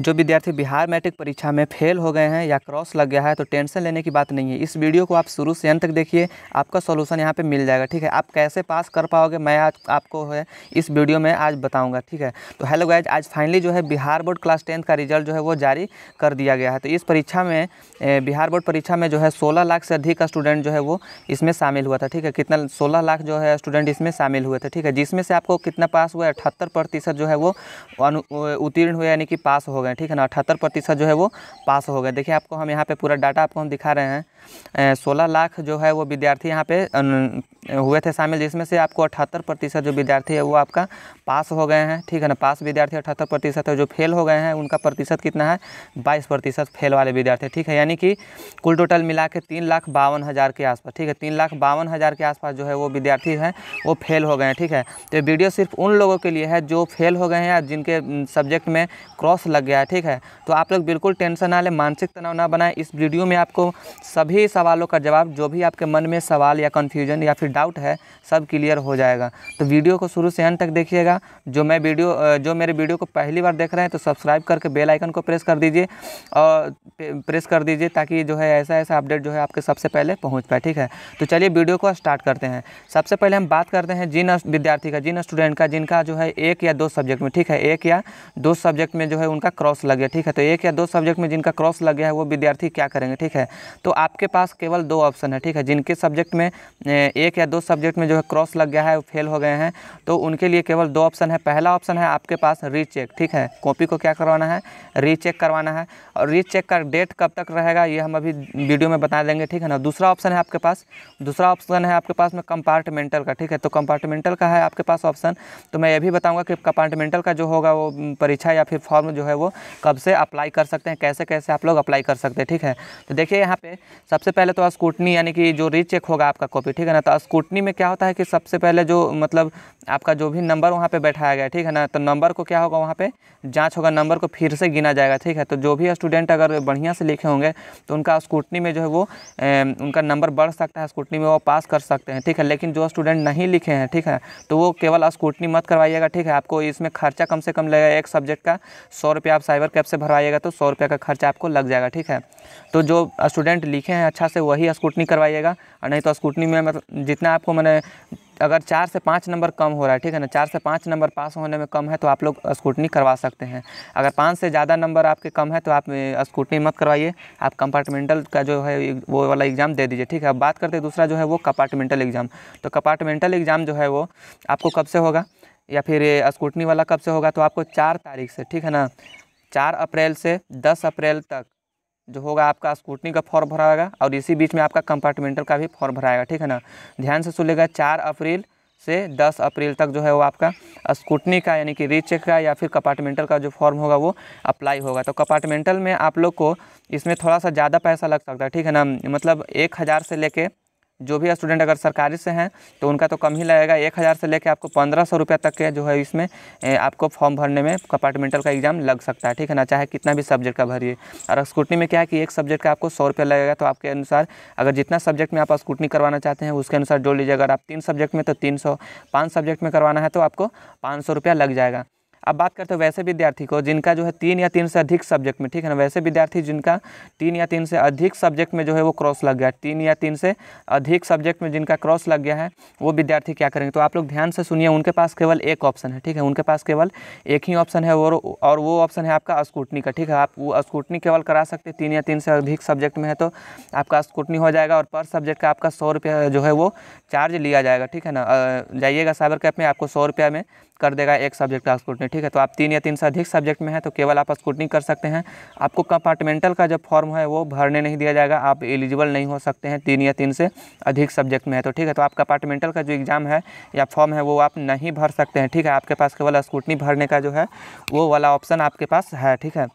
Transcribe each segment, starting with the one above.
जो विद्यार्थी बिहार मैट्रिक परीक्षा में फेल हो गए हैं या क्रॉस लग गया है तो टेंशन लेने की बात नहीं है इस वीडियो को आप शुरू से अंत तक देखिए आपका सोल्यूशन यहाँ पर मिल जाएगा ठीक है आप कैसे पास कर पाओगे मैं आज आपको है इस वीडियो में आज बताऊँगा ठीक है तो हेलो गाइज आज फाइनली जो है बिहार बोर्ड क्लास टेंथ का रिजल्ट जो है वो जारी कर दिया गया है तो इस परीक्षा में बिहार बोर्ड परीक्षा में जो है सोलह लाख से अधिक स्टूडेंट जो है वो इसमें शामिल हुआ था ठीक है कितना सोलह लाख जो है स्टूडेंट इसमें शामिल हुए थे ठीक है जिसमें से आपको कितना पास हुआ अठहत्तर प्रतिशत जो है वो उत्तीर्ण हुआ यानी कि पास हो गए ठीक है ना अठहत्तर प्रतिशत जो है वो पास हो गए देखिए आपको हम यहाँ पे पूरा डाटा आपको हम दिखा रहे हैं सोलह लाख जो है वो विद्यार्थी यहाँ पे हुए थे शामिल जिसमें से आपको अठहत्तर प्रतिशत जो विद्यार्थी है वो आपका पास हो गए हैं ठीक है ना पास विद्यार्थी अठहत्तर प्रतिशत है जो फेल हो गए हैं उनका प्रतिशत कितना है बाईस प्रतिशत फेल वाले विद्यार्थी ठीक है यानी कि कुल टोटल मिला के तीन लाख बावन हज़ार के आसपास ठीक है तीन लाख बावन हज़ार के आसपास जो है वो विद्यार्थी हैं वो फेल हो गए हैं ठीक है तो वीडियो सिर्फ उन लोगों के लिए है जो फेल हो गए हैं या जिनके सब्जेक्ट में क्रॉस लग गया है ठीक है तो आप लोग बिल्कुल टेंशन ना लें मानसिक तनाव ना बनाएं इस वीडियो में आपको सभी सभी सवालों का जवाब जो भी आपके मन में सवाल या कन्फ्यूजन या फिर डाउट है सब क्लियर हो जाएगा तो वीडियो को शुरू से अंत तक देखिएगा जो मैं वीडियो जो मेरे वीडियो को पहली बार देख रहे हैं तो सब्सक्राइब करके बेल आइकन को प्रेस कर दीजिए और प्रेस कर दीजिए ताकि जो है ऐसा ऐसा अपडेट जो है आपके सबसे पहले पहुँच पाए ठीक है तो चलिए वीडियो को स्टार्ट करते हैं सबसे पहले हम बात करते हैं जिन विद्यार्थी का जिन स्टूडेंट का जिनका जो है एक या दो सब्जेक्ट में ठीक है एक या दो सब्जेक्ट में जो है उनका क्रॉस लग गया ठीक है तो एक या दो सब्जेक्ट में जिनका क्रॉस लग गया है वो विद्यार्थी क्या करेंगे ठीक है तो आपके आपके पास केवल दो ऑप्शन है ठीक है जिनके सब्जेक्ट में एक या दो सब्जेक्ट में जो है क्रॉस लग गया है फेल हो गए हैं तो उनके लिए केवल दो ऑप्शन है पहला ऑप्शन है आपके पास रीचेक ठीक है कॉपी को क्या करवाना है रीचेक करवाना है और रीचेक का डेट कब तक रहेगा ये हम अभी वीडियो में बता देंगे ठीक है ना दूसरा ऑप्शन है आपके पास दूसरा ऑप्शन है आपके पास में कंपार्टमेंटल का ठीक है तो कंपार्टमेंटल का है आपके पास ऑप्शन तो मैं ये भी बताऊँगा कि कंपार्टमेंटल का जो होगा वो परीक्षा या फिर फॉर्म जो है वो कब से अप्लाई कर सकते हैं कैसे कैसे आप लोग अप्लाई कर सकते हैं ठीक है तो देखिए यहाँ पे सबसे पहले तो स्कूटनी यानी कि जो री चेक होगा आपका कॉपी ठीक है ना तो स्कूटनी में क्या होता है कि सबसे पहले जो मतलब आपका जो भी नंबर वहाँ पे बैठाया गया ठीक है ना तो नंबर को क्या होगा वहाँ पे जांच होगा नंबर को फिर से गिना जाएगा ठीक है तो जो भी स्टूडेंट अगर बढ़िया से लिखे होंगे तो उनका स्कूटनी में जो है वो ए, उनका नंबर बढ़ सकता है स्कूटनी में वो पास कर सकते हैं ठीक है लेकिन जो स्टूडेंट नहीं लिखे हैं ठीक है तो वो केवल स्कूटनी मत करवाइएगा ठीक है आपको इसमें खर्चा कम से कम लगेगा एक सब्जेक्ट का सौ आप साइबर कैब से भरवाइएगा तो सौ का खर्चा आपको लग जाएगा ठीक है तो जो स्टूडेंट लिखे हैं अच्छा से वही स्कूटनी करवाइएगा और नहीं तो स्कूटनी में मतलब जितना आपको मैंने अगर चार से पाँच नंबर कम हो रहा है ठीक है ना चार से पाँच नंबर पास होने में कम है तो आप लोग स्कूटनी करवा सकते हैं अगर पाँच से ज़्यादा नंबर आपके कम है तो आप स्कूटनी मत करवाइए आप कंपार्टमेंटल का जो है वो वाला एग्ज़ाम दे दीजिए ठीक है अब बात करते हैं दूसरा जो है वो कंपार्टमेंटल एग्ज़ाम तो कंपार्टमेंटल एग्ज़ाम जो है वो आपको कब से होगा या फिर स्कूटनी वाला कब से होगा तो आपको चार तारीख से ठीक है ना चार अप्रैल से दस अप्रैल तक जो होगा आपका स्कूटनी का फॉर्म भराएगा और इसी बीच में आपका कंपार्टमेंटल का भी फॉर्म भराएगा ठीक है ना ध्यान से सुलेगा चार अप्रैल से दस अप्रैल तक जो है वो आपका स्कूटनी का यानी कि रीचेक का या फिर कंपार्टमेंटल का जो फॉर्म होगा वो अप्लाई होगा तो कंपार्टमेंटल में आप लोग को इसमें थोड़ा सा ज़्यादा पैसा लग सकता है ठीक है ना मतलब एक हज़ार से लेके जो भी स्टूडेंट अगर सरकारी से हैं तो उनका तो कम ही लगेगा एक हज़ार से लेकर आपको पंद्रह सौ रुपये तक के जो है इसमें आपको फॉर्म भरने में कंपार्टमेंटल का एग्ज़ाम लग सकता है ठीक है ना चाहे कितना भी सब्जेक्ट का भरिए और स्कूटनी में क्या है कि एक सब्जेक्ट का आपको सौ रुपया लगेगा तो आपके अनुसार अगर जितना सब्जेक्ट में आप स्कूटनी करवाना चाहते हैं उसके अनुसार जोड़ लीजिए अगर आप तीन सब्जेक्ट में तो तीन सौ पाँच सब्जेक्ट में करवाना है तो आपको पाँच सौ रुपया लग जाएगा अब बात करते हैं वैसे विद्यार्थी को जिनका जो है तीन या तीन से अधिक सब्जेक्ट में ठीक है ना वैसे विद्यार्थी जिनका तीन या तीन से अधिक सब्जेक्ट में जो है वो क्रॉस लग गया तीन या तीन से अधिक सब्जेक्ट में जिनका क्रॉस लग गया है वो विद्यार्थी क्या करेंगे तो आप लोग ध्यान से सुनिए उनके पास केवल एक ऑप्शन है ठीक है उनके पास केवल एक ही ऑप्शन है और और वो ऑप्शन है आपका स्कूटनी का ठीक है आप वो स्कूटनी केवल करा सकते हैं तीन या तीन से अधिक सब्जेक्ट में है तो आपका स्कूटनी हो जाएगा और पर सब्जेक्ट का आपका सौ रुपया जो है वो चार्ज लिया जाएगा ठीक है ना जाइएगा साइबर कैप में आपको सौ रुपया में कर देगा एक सब्जेक्ट का स्कूटनी ठीक है तो आप तीन या तीन से अधिक सब्जेक्ट में हैं तो केवल आप स्कूटनी कर सकते हैं आपको कंपार्टमेंटल का जो फॉर्म है वो भरने नहीं दिया जाएगा आप एलिजिबल नहीं हो सकते हैं तीन या तीन से अधिक सब्जेक्ट में है तो ठीक है तो आप कंपार्टमेंटल का जो एग्ज़ाम है या फॉर्म है वो आप नहीं भर सकते हैं ठीक है आपके पास केवल स्कूटनी भरने का जो है वो वाला ऑप्शन आपके पास है ठीक है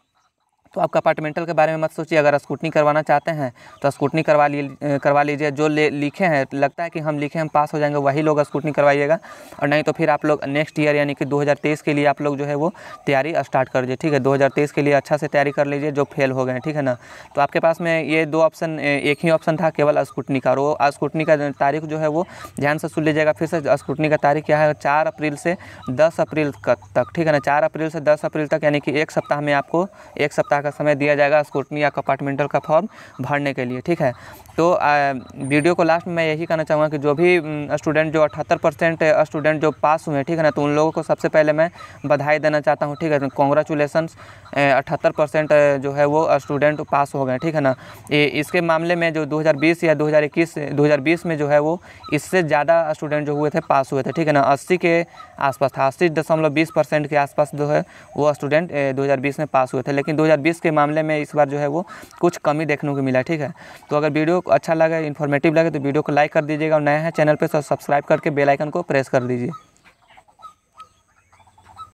तो आप कंपार्टमेंटल के बारे में मत सोचिए अगर स्कूटनी करवाना चाहते हैं तो स्कूटनी करवा ली करवा लीजिए जो ले लिखे हैं लगता है कि हम लिखे हम पास हो जाएंगे वही लोग स्कूटनी करवाइएगा और नहीं तो फिर आप लोग नेक्स्ट ईयर यानी कि 2023 के लिए आप लोग जो है वो तैयारी स्टार्ट कर दीजिए ठीक है दो के लिए अच्छा से तैयारी कर लीजिए जो फेल हो गए ठीक है ना तो आपके पास में ये दो ऑप्शन एक ही ऑप्शन था केवल स्कूटनी का और वो स्कूटनी का तारीख जो है वो ध्यान से सुन लीजिएगा फिर से स्कूटनी का तारीख क्या है चार अप्रैल से दस अप्रैल तक ठीक है ना चार अप्रैल से दस अप्रैल तक यानी कि एक सप्ताह में आपको एक सप्ताह सप्ताह का समय दिया जाएगा स्कूटनी या कंपार्टमेंटल का फॉर्म भरने के लिए ठीक है तो आ, वीडियो को लास्ट में मैं यही कहना चाहूँगा कि जो भी स्टूडेंट जो अठहत्तर परसेंट स्टूडेंट जो पास हुए हैं ठीक है ना तो उन लोगों को सबसे पहले मैं बधाई देना चाहता हूँ ठीक है कॉन्ग्रेचुलेसन अठहत्तर जो है वो स्टूडेंट पास हो गए ठीक है ना इसके मामले में जो दो या दो 2020 में जो है वो इससे ज़्यादा स्टूडेंट जो हुए थे पास हुए थे ठीक है ना अस्सी के आसपास था अस्सी दशमलव बीस परसेंट के आसपास जो है वो स्टूडेंट दो में पास हुए थे लेकिन दो बीस के मामले में इस बार जो है वो कुछ कमी देखने को मिला ठीक है तो अगर वीडियो अच्छा लगे इन्फॉर्मेटिव लगे तो वीडियो को लाइक कर दीजिएगा और नया है चैनल पर तो सब्सक्राइब करके बेलाइकन को प्रेस कर दीजिए